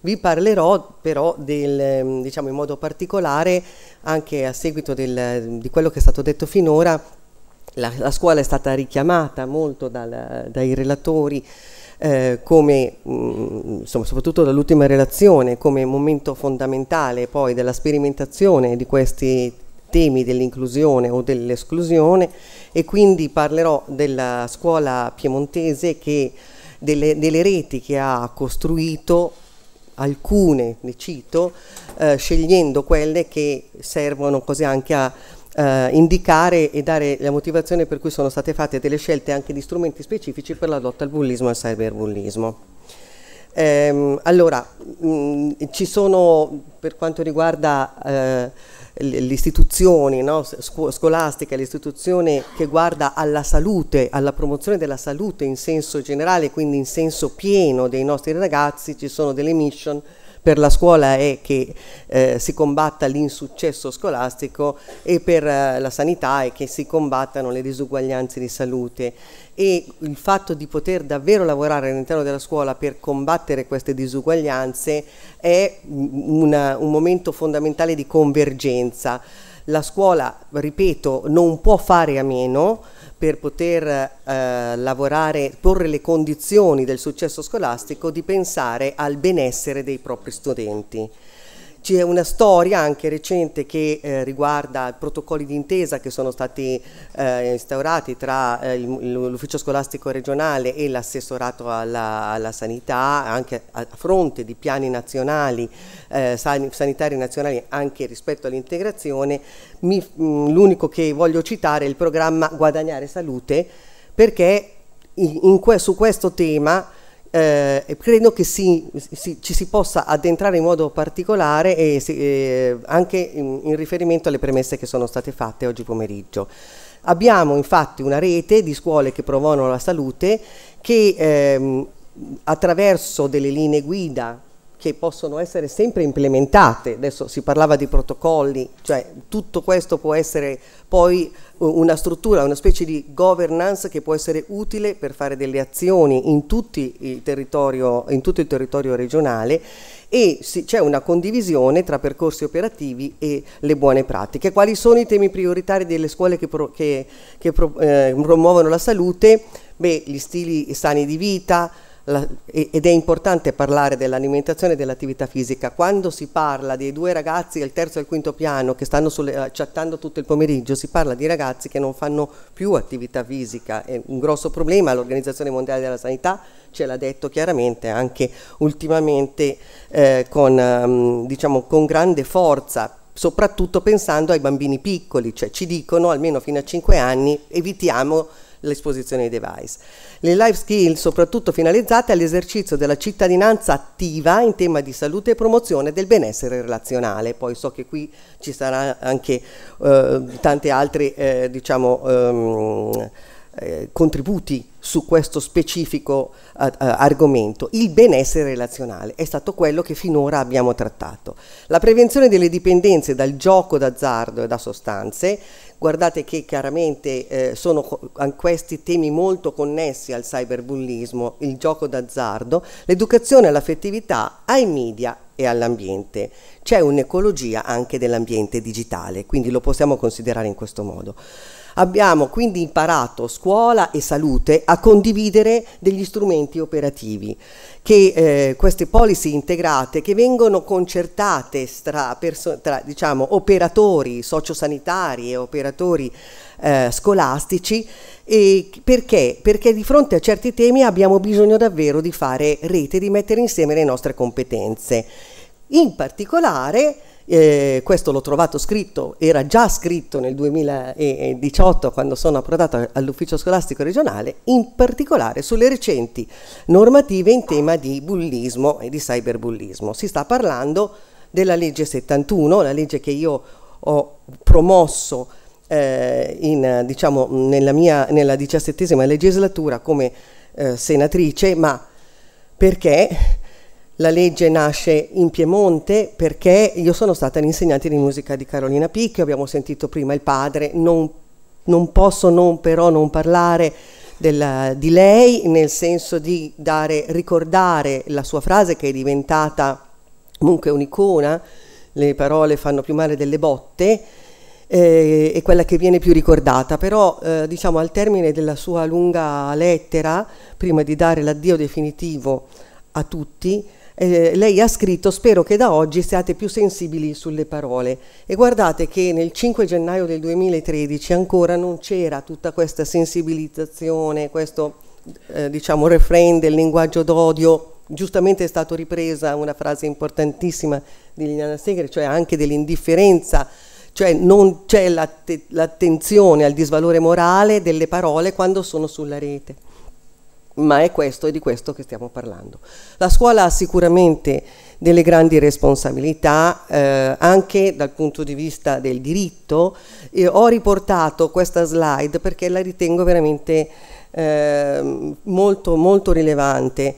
Vi parlerò però del, ehm, diciamo in modo particolare, anche a seguito del, di quello che è stato detto finora, la, la scuola è stata richiamata molto dal, dai relatori eh, come, mh, mm, insomma, soprattutto dall'ultima relazione, come momento fondamentale poi della sperimentazione di questi temi dell'inclusione o dell'esclusione e quindi parlerò della scuola piemontese che delle, delle reti che ha costruito alcune, ne cito, eh, scegliendo quelle che servono così anche a eh, indicare e dare la motivazione per cui sono state fatte delle scelte anche di strumenti specifici per la lotta al bullismo e al cyberbullismo. Ehm, allora, mh, mm, ci sono per quanto riguarda... Eh, le istituzioni no? scolastiche, l'istituzione che guarda alla salute, alla promozione della salute in senso generale, quindi in senso pieno dei nostri ragazzi, ci sono delle mission per la scuola è che eh, si combatta l'insuccesso scolastico e per eh, la sanità è che si combattano le disuguaglianze di salute e il fatto di poter davvero lavorare all'interno della scuola per combattere queste disuguaglianze è una, un momento fondamentale di convergenza. La scuola, ripeto, non può fare a meno per poter eh, lavorare, porre le condizioni del successo scolastico di pensare al benessere dei propri studenti. C'è una storia anche recente che eh, riguarda protocolli d'intesa che sono stati eh, instaurati tra eh, l'ufficio scolastico regionale e l'assessorato alla, alla, sanità, anche a fronte di piani nazionali, eh, san sanitari nazionali anche rispetto all'integrazione. Mm, l'unico che voglio citare è il programma Guadagnare Salute perché in, in que su questo tema eh, credo che si, si, ci si possa addentrare in modo particolare e si, eh, anche in, in riferimento alle premesse che sono state fatte oggi pomeriggio. Abbiamo infatti una rete di scuole che promuovono la salute che ehm, attraverso delle linee guida che possono essere sempre implementate, adesso si parlava di protocolli, cioè tutto questo può essere poi eh, una struttura, una specie di governance che può essere utile per fare delle azioni in, tutto il territorio, tutto il territorio regionale e c'è una condivisione tra percorsi operativi e le buone pratiche. Quali sono i temi prioritari delle scuole che, pro, che, che pro, eh, promuovono la salute? Beh, gli stili sani di vita, la, ed è importante parlare dell'alimentazione e dell'attività fisica. Quando si parla dei due ragazzi del terzo e del quinto piano che stanno sulle, chattando tutto il pomeriggio, si parla di ragazzi che non fanno più attività fisica. È un grosso problema, l'Organizzazione Mondiale della Sanità ce l'ha detto chiaramente anche ultimamente eh, con, ehm, diciamo, con grande forza soprattutto pensando ai bambini piccoli, cioè ci dicono almeno fino a 5 anni evitiamo l'esposizione ai device. Le life skills soprattutto finalizzate all'esercizio della cittadinanza attiva in tema di salute e promozione del benessere relazionale. Poi so che qui ci saranno anche eh, tante altre, eh, diciamo, ehm, eh, contributi su questo specifico eh, eh, argomento, il benessere relazionale, è stato quello che finora abbiamo trattato. La prevenzione delle dipendenze dal gioco d'azzardo e da sostanze, guardate che chiaramente eh, sono questi temi molto connessi al cyberbullismo, il gioco d'azzardo, l'educazione all'affettività, ai media e all'ambiente. C'è un'ecologia anche dell'ambiente digitale, quindi lo possiamo considerare in questo modo. Abbiamo quindi imparato scuola e salute a condividere degli strumenti operativi, che eh, queste policy integrate che vengono concertate tra, tra diciamo, operatori sociosanitari e operatori eh, scolastici e perché? Perché di fronte a certi temi abbiamo bisogno davvero di fare rete, di mettere insieme le nostre competenze. In particolare eh, questo l'ho trovato scritto, era già scritto nel 2018 quando sono approdata all'ufficio scolastico regionale, in particolare sulle recenti normative in tema di bullismo e di cyberbullismo. Si sta parlando della legge 71, la legge che io ho promosso eh, in, diciamo, nella, mia, nella diciassettesima legislatura come eh, senatrice, ma perché la legge nasce in Piemonte perché io sono stata l'insegnante di musica di Carolina Picchio, abbiamo sentito prima il padre, non, non posso non però non parlare della, di lei nel senso di dare, ricordare la sua frase che è diventata comunque un'icona, le parole fanno più male delle botte, eh, è quella che viene più ricordata, però eh, diciamo al termine della sua lunga lettera, prima di dare l'addio definitivo a tutti, eh, lei ha scritto spero che da oggi siate più sensibili sulle parole e guardate che nel 5 gennaio del 2013 ancora non c'era tutta questa sensibilizzazione, questo eh, diciamo refrain del linguaggio d'odio, giustamente è stata ripresa una frase importantissima di Liliana Segre, cioè anche dell'indifferenza cioè non c'è l'attenzione al disvalore morale delle parole quando sono sulla rete ma è questo e di questo che stiamo parlando. La scuola ha sicuramente delle grandi responsabilità eh, anche dal punto di vista del diritto. E ho riportato questa slide perché la ritengo veramente eh, molto, molto rilevante.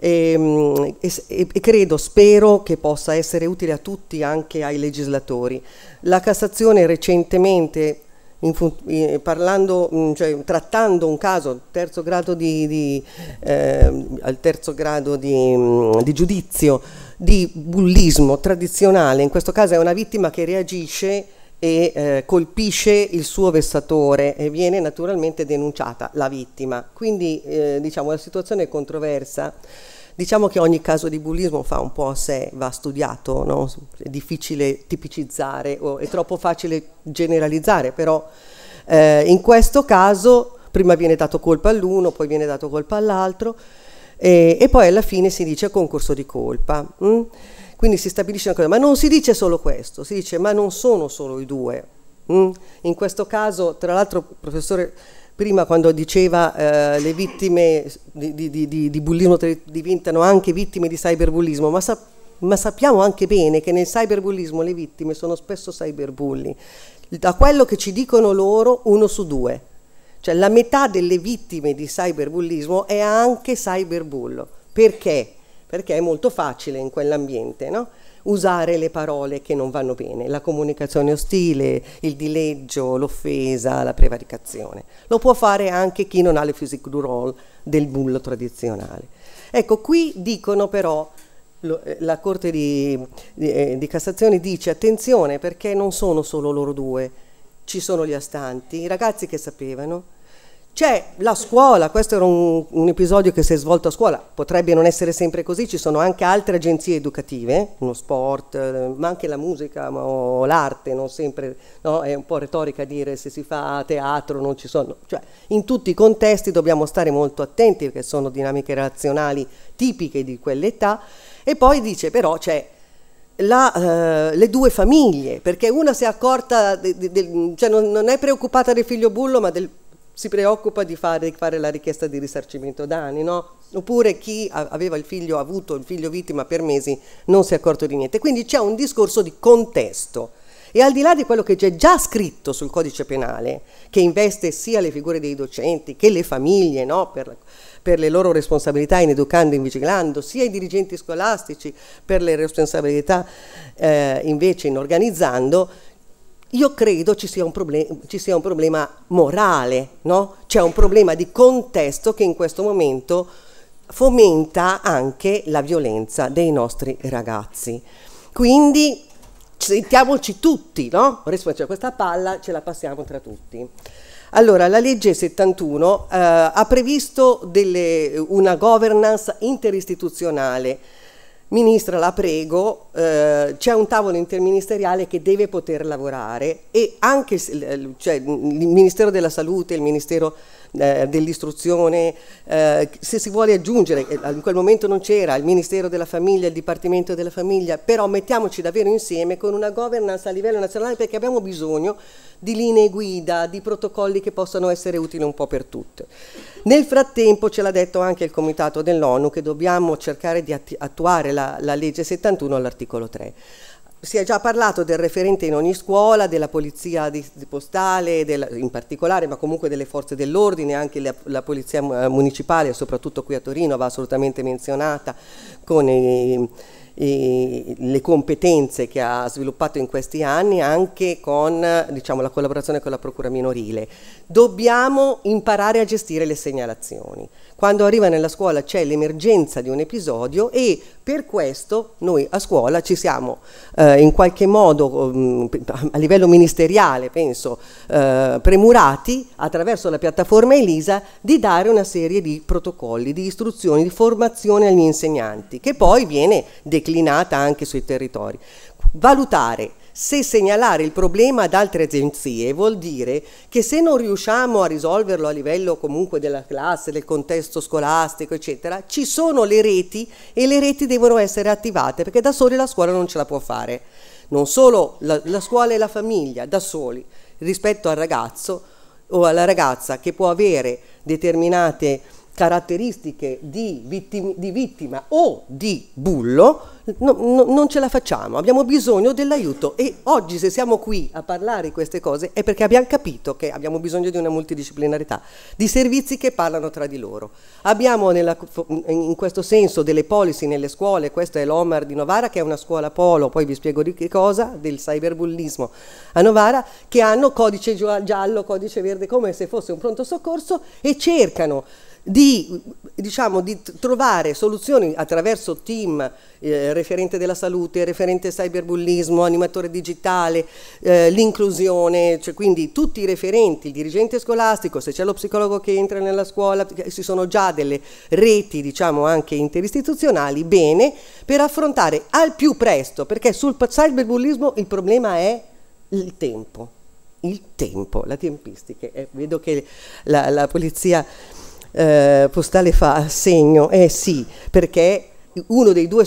E, mm, e, e, credo, spero che possa essere utile a tutti, anche ai legislatori. La Cassazione recentemente in, parlando, mm, cioè, trattando un caso terzo di, di, eh, al terzo grado di, mm, di, giudizio di bullismo tradizionale, in questo caso è una vittima che reagisce e eh, colpisce il suo vessatore e viene naturalmente denunciata la vittima. Quindi eh, diciamo la situazione è controversa Diciamo che ogni caso di bullismo fa un po' a sé, va studiato, no? è difficile tipicizzare o è troppo facile generalizzare, però eh, in questo caso prima viene dato colpa all'uno, poi viene dato colpa all'altro e, e, poi alla fine si dice concorso di colpa. Mh? Mm? Quindi si stabilisce una cosa, ma non si dice solo questo, si dice ma non sono solo i due. Mh? Mm? In questo caso, tra l'altro, professore prima quando diceva eh, le vittime di, di, di, di, bullismo diventano anche vittime di cyberbullismo, ma, sa ma sappiamo anche bene che nel cyberbullismo le vittime sono spesso cyberbulli. Da quello che ci dicono loro, uno su due. Cioè la metà delle vittime di cyberbullismo è anche cyberbullo. Perché? Perché è molto facile in quell'ambiente, no? usare le parole che non vanno bene, la comunicazione ostile, il dileggio, l'offesa, la prevaricazione. Lo può fare anche chi non ha le physique du rôle del bullo tradizionale. Ecco, qui dicono però eh, la Corte di, di, eh, di, Cassazione dice attenzione perché non sono solo loro due, ci sono gli astanti, i ragazzi che sapevano, c'è cioè, la scuola, questo era un, un, episodio che si è svolto a scuola, potrebbe non essere sempre così, ci sono anche altre agenzie educative, uno sport, eh, ma anche la musica o l'arte, non sempre, no? è un po' retorica dire se si fa teatro non ci sono, cioè in tutti i contesti dobbiamo stare molto attenti perché sono dinamiche relazionali tipiche di quell'età e poi dice però c'è... La, uh, le due famiglie, perché una si è accorta, de, de, de, cioè non, non è preoccupata del figlio bullo, ma del si preoccupa di fare, fare la richiesta di risarcimento danni, no? oppure chi aveva il figlio, avuto il figlio vittima per mesi, non si è accorto di niente. Quindi c'è un discorso di contesto. E al di là di quello che c'è già scritto sul codice penale, che investe sia le figure dei docenti che le famiglie no? per, per, le loro responsabilità in educando e in vigilando, sia i dirigenti scolastici per le responsabilità eh, invece in organizzando, io credo ci sia un, problem ci sia un problema morale, no? c'è un problema di contesto che in questo momento fomenta anche la violenza dei nostri ragazzi. Quindi sentiamoci tutti, no? a questa palla ce la passiamo tra tutti. Allora, la legge 71 eh, ha previsto delle, una governance interistituzionale Ministra, la prego, eh, c'è un tavolo interministeriale che deve poter lavorare e anche eh, cioè, il Ministero della Salute, il Ministero eh, dell'istruzione, eh, se si vuole aggiungere, eh, in quel momento non c'era il Ministero della Famiglia, il Dipartimento della Famiglia, però mettiamoci davvero insieme con una governance a livello nazionale perché abbiamo bisogno di linee guida, di protocolli che possano essere utili un po' per tutte. Nel frattempo ce l'ha detto anche il Comitato dell'ONU che dobbiamo cercare di attuare la, la legge 71 all'articolo 3 si è già parlato del referente in ogni scuola, della polizia di, di postale del, in particolare, ma comunque delle forze dell'ordine, anche la, la, polizia eh, municipale, soprattutto qui a Torino, va assolutamente menzionata con i, i, le competenze che ha sviluppato in questi anni, anche con diciamo, la collaborazione con la Procura minorile. Dobbiamo imparare a gestire le segnalazioni. Quando arriva nella scuola c'è l'emergenza di un episodio e per questo noi a scuola ci siamo eh, in qualche modo mm, a livello ministeriale, penso, eh, premurati attraverso la piattaforma Elisa di dare una serie di protocolli, di istruzioni, di formazione agli insegnanti, che poi viene declinata anche sui territori. Valutare se segnalare il problema ad altre agenzie vuol dire che se non riusciamo a risolverlo a livello comunque della classe, del contesto scolastico, eccetera, ci sono le reti e le reti devono essere attivate perché da soli la scuola non ce la può fare. Non solo la, la scuola e la famiglia da soli rispetto al ragazzo o alla ragazza che può avere determinate caratteristiche di, vittima, di vittima o di bullo, no, no, non ce la facciamo, abbiamo bisogno dell'aiuto e oggi se siamo qui a parlare di queste cose è perché abbiamo capito che abbiamo bisogno di una multidisciplinarità, di servizi che parlano tra di loro. Abbiamo nella, in questo senso delle policy nelle scuole, questa è l'Omar di Novara che è una scuola polo, poi vi spiego di che cosa, del cyberbullismo a Novara, che hanno codice giallo, codice verde come se fosse un pronto soccorso e cercano di, diciamo, di trovare soluzioni attraverso team, eh, referente della salute, referente cyberbullismo, animatore digitale, eh, l'inclusione, cioè quindi tutti i referenti, il dirigente scolastico, se c'è lo psicologo che entra nella scuola, ci sono già delle reti diciamo anche interistituzionali, bene, per affrontare al più presto, perché sul cyberbullismo il problema è il tempo il tempo, la tempistica. Eh, vedo che la, la polizia eh, postale fa segno, eh sì, perché uno dei due,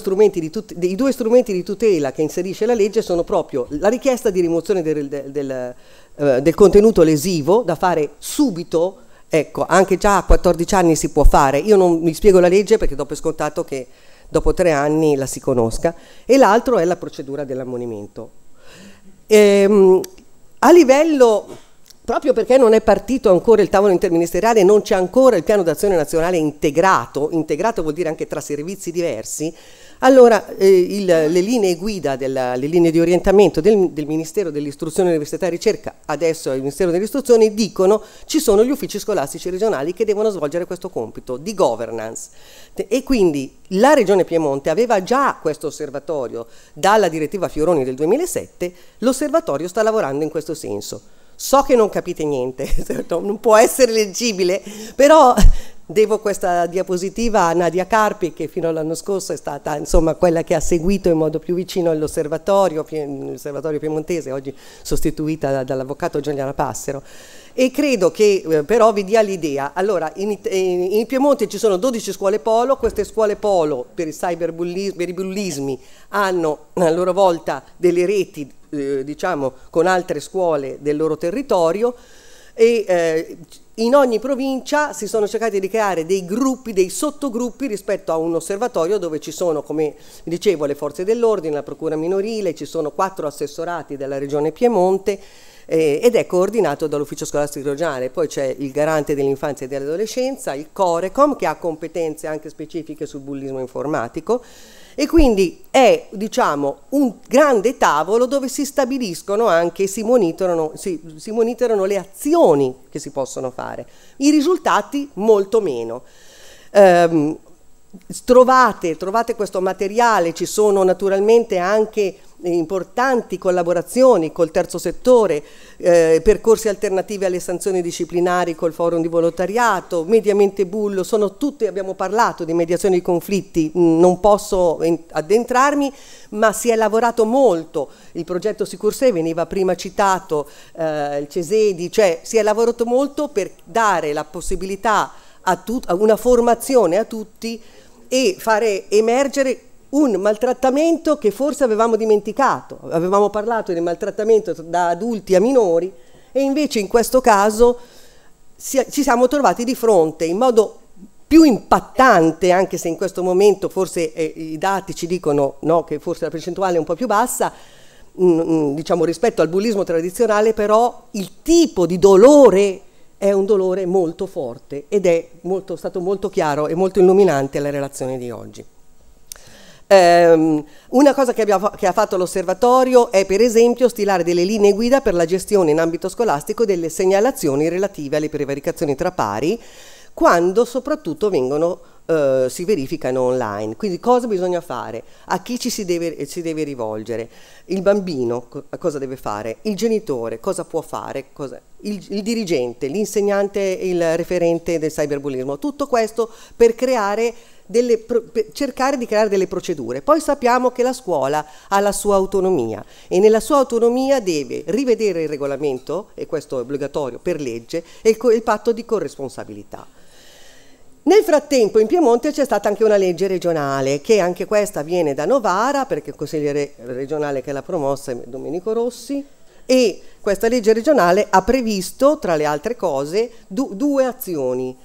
dei due, strumenti di tutela che inserisce la legge sono proprio la richiesta di rimozione del, del, del, eh, del contenuto lesivo da fare subito, ecco, anche già a 14 anni si può fare, io non mi spiego la legge perché dopo è scontato che dopo tre anni la si conosca, e l'altro è la procedura dell'ammonimento. Ehm, a livello proprio perché non è partito ancora il tavolo interministeriale, non c'è ancora il piano d'azione nazionale integrato, integrato vuol dire anche tra servizi diversi, allora eh, il, le linee guida, della, le linee di orientamento del, del Ministero dell'Istruzione, Università e Ricerca, adesso è il Ministero dell'Istruzione, dicono ci sono gli uffici scolastici regionali che devono svolgere questo compito di governance. E quindi la Regione Piemonte aveva già questo osservatorio dalla direttiva Fioroni del 2007, l'osservatorio sta lavorando in questo senso. So che non capite niente, certo, non può essere leggibile, però devo questa diapositiva a Nadia Carpi che fino all'anno scorso è stata insomma, quella che ha seguito in modo più vicino l'osservatorio, piemontese, oggi sostituita dall'avvocato Giuliana Passero e credo che eh, però vi dia l'idea. Allora, in, in, eh, in, Piemonte ci sono 12 scuole polo, queste scuole polo per, i cyberbullismi hanno a loro volta delle reti eh, diciamo, con altre scuole del loro territorio e eh, in ogni provincia si sono cercati di creare dei gruppi, dei sottogruppi rispetto a un osservatorio dove ci sono, come dicevo, le forze dell'ordine, la procura minorile, ci sono quattro assessorati della regione Piemonte eh, ed è coordinato dall'ufficio scolastico regionale. Poi c'è il garante dell'infanzia e dell'adolescenza, il Corecom che ha competenze anche specifiche sul bullismo informatico e quindi è diciamo, un grande tavolo dove si stabiliscono anche, si monitorano, si, si monitorano le azioni che si possono fare, i risultati molto meno. Um, trovate, trovate questo materiale, ci sono naturalmente anche importanti collaborazioni col terzo settore, eh, percorsi alternativi alle sanzioni disciplinari col forum di volontariato, mediamente bullo, sono tutte, abbiamo parlato di mediazione di conflitti, non posso addentrarmi, ma si è lavorato molto, il progetto Sicur 6 veniva prima citato, eh, il Cesedi, cioè si è lavorato molto per dare la possibilità a, a una formazione a tutti e fare emergere un maltrattamento che forse avevamo dimenticato, avevamo parlato del maltrattamento da adulti a minori e invece in questo caso ci siamo trovati di fronte in modo più impattante, anche se in questo momento forse eh, i dati ci dicono no, che forse la percentuale è un po' più bassa, mm, mm, diciamo rispetto al bullismo tradizionale, però il tipo di dolore è un dolore molto forte ed è molto, stato molto chiaro e molto illuminante la relazione di oggi. Um, una cosa che, abbiamo, che ha fatto l'osservatorio è per esempio stilare delle linee guida per la gestione in ambito scolastico delle segnalazioni relative alle prevaricazioni tra pari, quando soprattutto vengono Uh, si verificano online. Quindi cosa bisogna fare? A chi ci si deve, si deve rivolgere? Il bambino co cosa deve fare? Il genitore cosa può fare? Cosa? Il, il, dirigente, l'insegnante, il referente del cyberbullismo? Tutto questo per creare delle, cercare di creare delle procedure. Poi sappiamo che la scuola ha la sua autonomia e nella sua autonomia deve rivedere il regolamento, e questo è obbligatorio per legge, e il, il patto di corresponsabilità. Nel frattempo in Piemonte c'è stata anche una legge regionale, che anche questa viene da Novara, perché il consigliere regionale che l'ha promossa è Domenico Rossi, e questa legge regionale ha previsto, tra le altre cose, du due azioni.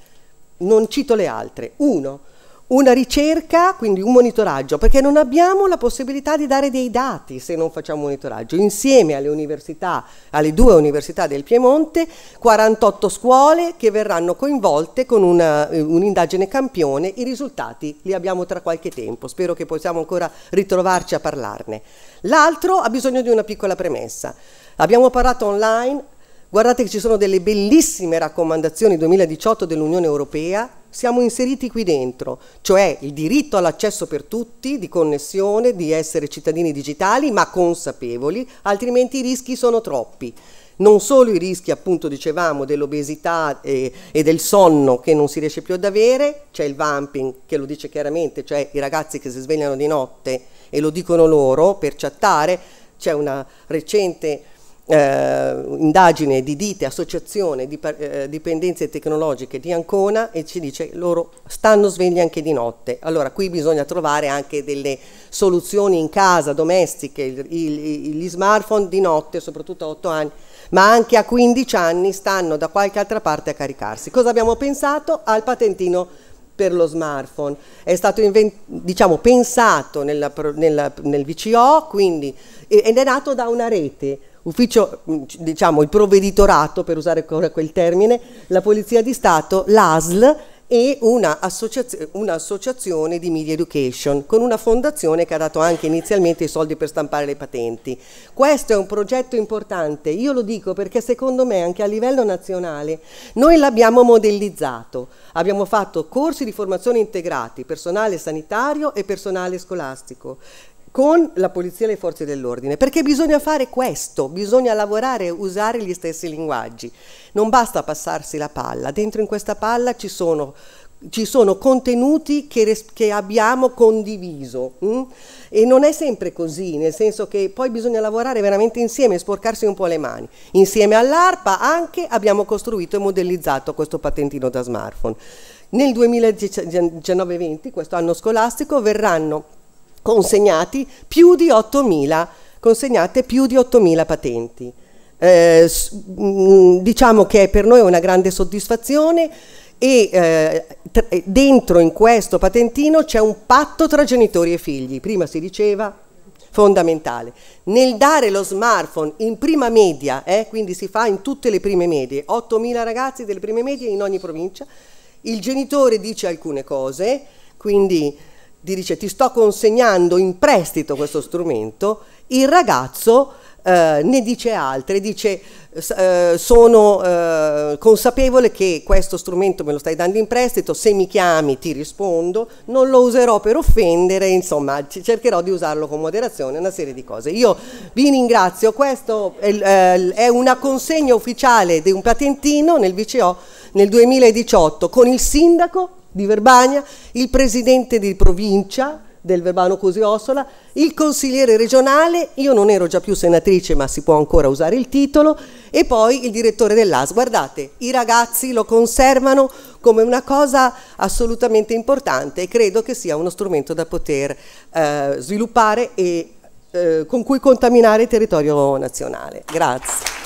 Non cito le altre. Uno, una ricerca, quindi un monitoraggio, perché non abbiamo la possibilità di dare dei dati se non facciamo monitoraggio. Insieme alle università, alle due università del Piemonte, 48 scuole che verranno coinvolte con eh, un'indagine campione, i risultati li abbiamo tra qualche tempo, spero che possiamo ancora ritrovarci a parlarne. L'altro ha bisogno di una piccola premessa. Abbiamo parlato online, Guardate che ci sono delle bellissime raccomandazioni 2018 dell'Unione Europea, siamo inseriti qui dentro, cioè il diritto all'accesso per tutti, di connessione, di essere cittadini digitali, ma consapevoli, altrimenti i rischi sono troppi. Non solo i rischi, appunto, dicevamo, dell'obesità e, e del sonno che non si riesce più ad avere, c'è il vamping che lo dice chiaramente, cioè i ragazzi che si svegliano di notte e lo dicono loro per chattare, c'è una recente eh, indagine di dite, associazione di eh, dipendenze tecnologiche di Ancona e ci dice loro stanno svegli anche di notte. Allora qui bisogna trovare anche delle soluzioni in casa, domestiche, il, il, gli smartphone di notte, soprattutto a 8 anni, ma anche a 15 anni stanno da qualche altra parte a caricarsi. Cosa abbiamo pensato? Al patentino per lo smartphone. È stato diciamo, pensato nella, nella, nel VCO quindi, ed è nato da una rete ufficio, mm, diciamo il provveditorato, per usare ancora quel termine, la Polizia di Stato, l'ASL e un'associazione di media education con una fondazione che ha dato anche inizialmente i soldi per stampare le patenti. Questo è un progetto importante, io lo dico perché secondo me anche a livello nazionale noi l'abbiamo modellizzato, abbiamo fatto corsi di formazione integrati, personale sanitario e personale scolastico con la polizia e le forze dell'ordine, perché bisogna fare questo, bisogna lavorare e usare gli stessi linguaggi. Non basta passarsi la palla, dentro in questa palla ci sono ci sono contenuti che, che abbiamo condiviso mh? Mm? e non è sempre così, nel senso che poi bisogna lavorare veramente insieme, sporcarsi un po' le mani. Insieme all'ARPA anche abbiamo costruito e modellizzato questo patentino da smartphone. Nel 2019-20, questo anno scolastico, verranno consegnati più di 8.000, consegnate più di 8.000 patenti. Eh, mm, diciamo che per noi è una grande soddisfazione e eh, eh, dentro in questo patentino c'è un patto tra genitori e figli, prima si diceva fondamentale. Nel dare lo smartphone in prima media, eh, quindi si fa in tutte le prime medie, 8.000 ragazzi delle prime medie in ogni provincia, il genitore dice alcune cose, quindi ti dice ti sto consegnando in prestito questo strumento, il ragazzo eh, ne dice altre, dice eh, sono eh, consapevole che questo strumento me lo stai dando in prestito, se mi chiami ti rispondo, non lo userò per offendere, insomma cercherò di usarlo con moderazione, una serie di cose. Io vi ringrazio, questo è, eh, è una consegna ufficiale di un patentino nel VCO nel 2018 con il sindaco di Verbania, il presidente di provincia del Verbano Così Ossola, il consigliere regionale, io non ero già più senatrice ma si può ancora usare il titolo, e poi il direttore dell'AS. Guardate, i ragazzi lo conservano come una cosa assolutamente importante e credo che sia uno strumento da poter eh, sviluppare e eh, con cui contaminare il territorio nazionale. Grazie.